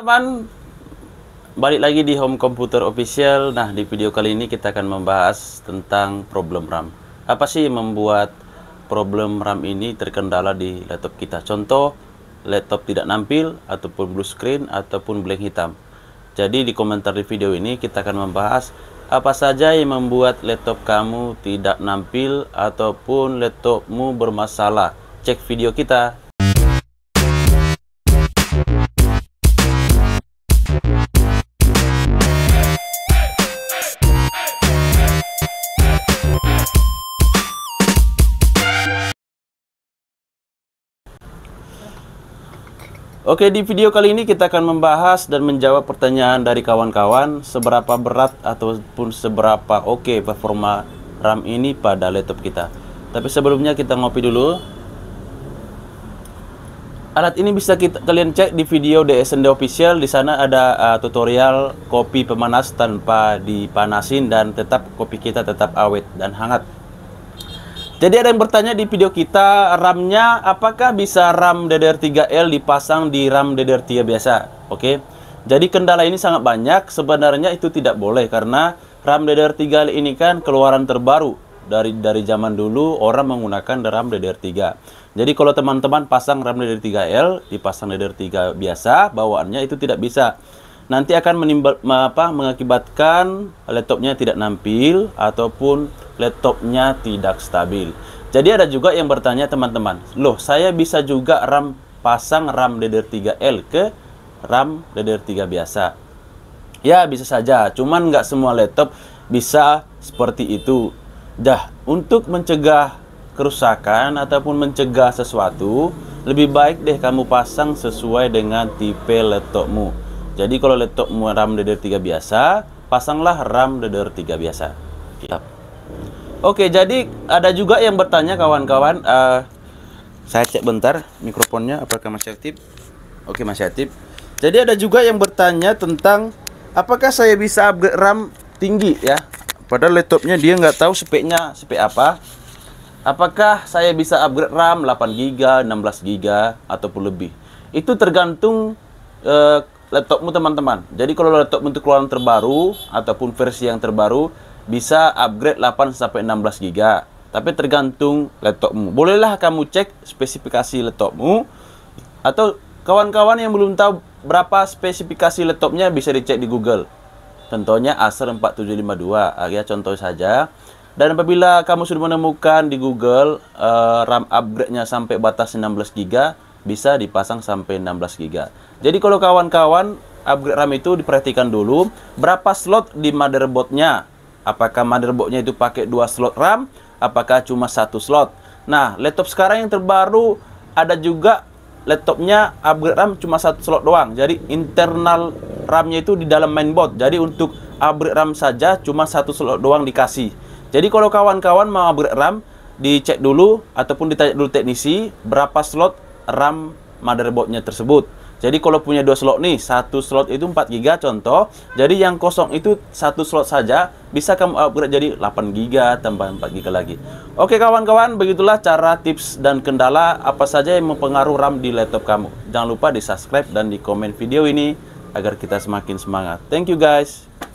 teman balik lagi di home computer official nah di video kali ini kita akan membahas tentang problem RAM apa sih membuat problem RAM ini terkendala di laptop kita contoh laptop tidak nampil ataupun blue screen ataupun blank hitam jadi di komentar di video ini kita akan membahas apa saja yang membuat laptop kamu tidak nampil ataupun laptopmu bermasalah cek video kita Oke, di video kali ini kita akan membahas dan menjawab pertanyaan dari kawan-kawan seberapa berat ataupun seberapa oke okay performa RAM ini pada laptop kita. Tapi sebelumnya kita ngopi dulu. Alat ini bisa kita, kalian cek di video DSND official. Di sana ada uh, tutorial kopi pemanas tanpa dipanasin dan tetap kopi kita tetap awet dan hangat jadi ada yang bertanya di video kita, RAM-nya apakah bisa RAM DDR3L dipasang di RAM DDR3 biasa? Oke. Jadi kendala ini sangat banyak, sebenarnya itu tidak boleh karena RAM DDR3L ini kan keluaran terbaru dari dari zaman dulu orang menggunakan RAM DDR3. Jadi kalau teman-teman pasang RAM DDR3L dipasang DDR3 biasa, bawaannya itu tidak bisa nanti akan menimbul apa, mengakibatkan laptopnya tidak nampil ataupun laptopnya tidak stabil. Jadi ada juga yang bertanya teman-teman, loh saya bisa juga RAM pasang RAM DDR3L ke RAM DDR3 biasa. Ya bisa saja, cuman nggak semua laptop bisa seperti itu. Dah, untuk mencegah kerusakan ataupun mencegah sesuatu, lebih baik deh kamu pasang sesuai dengan tipe laptopmu. Jadi kalau laptop laptopmu RAM DDR3 biasa, pasanglah RAM DDR3 biasa. Oke, jadi ada juga yang bertanya kawan-kawan. Uh, saya cek bentar mikrofonnya apakah masih aktif. Oke, masih aktif. Jadi ada juga yang bertanya tentang apakah saya bisa upgrade RAM tinggi ya. Padahal laptopnya dia nggak tahu speknya spek apa. Apakah saya bisa upgrade RAM 8 GB, 16 GB ataupun lebih? Itu tergantung Uh, laptopmu teman-teman. Jadi kalau laptop untuk keluaran terbaru ataupun versi yang terbaru bisa upgrade 8 sampai 16 GB. Tapi tergantung laptopmu. Bolehlah kamu cek spesifikasi laptopmu atau kawan-kawan yang belum tahu berapa spesifikasi laptopnya bisa dicek di Google. Tentunya Acer 4752, ya contoh saja. Dan apabila kamu sudah menemukan di Google uh, RAM upgrade-nya sampai batas 16 GB, bisa dipasang sampai 16 GB. Jadi kalau kawan-kawan upgrade RAM itu diperhatikan dulu berapa slot di motherboardnya. Apakah motherboardnya itu pakai dua slot RAM, apakah cuma satu slot. Nah, laptop sekarang yang terbaru ada juga laptopnya upgrade RAM cuma satu slot doang. Jadi internal RAM-nya itu di dalam mainboard. Jadi untuk upgrade RAM saja cuma satu slot doang dikasih. Jadi kalau kawan-kawan mau upgrade RAM, dicek dulu ataupun ditanya dulu teknisi berapa slot RAM motherboardnya tersebut. Jadi kalau punya dua slot nih, satu slot itu 4 GB contoh. Jadi yang kosong itu satu slot saja bisa kamu upgrade jadi 8 GB tambah 4 giga lagi. Oke kawan-kawan, begitulah cara tips dan kendala apa saja yang mempengaruhi RAM di laptop kamu. Jangan lupa di-subscribe dan di komen video ini agar kita semakin semangat. Thank you guys.